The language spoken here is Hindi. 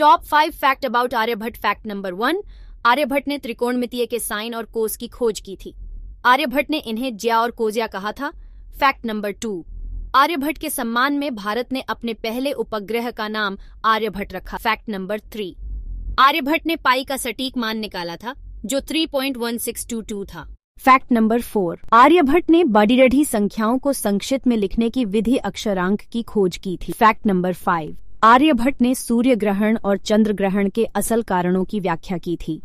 top five fact about Aryabhata fact number one Aryabhata ने त्रिकोणमितीय के साइन और कोस की खोज की थी आर्यभट्ट ने इन्हें ज्या और कोजिया कहा था फैक्ट नंबर टू आर्यभट्ट के सम्मान में भारत ने अपने पहले उपग्रह का नाम आर्यभट्ट रखा फैक्ट नंबर थ्री आर्यभट्ट ने पाई का सटीक मान निकाला था जो 3.1622 था फैक्ट नंबर फोर आर्यभट्ट ने बड़ी रढ़ी संख्याओं को संक्षिप्त में लिखने की विधि अक्षरांक की खोज की थी फैक्ट नंबर फाइव आर्यभट्ट ने सूर्य ग्रहण और चंद्र ग्रहण के असल कारणों की व्याख्या की थी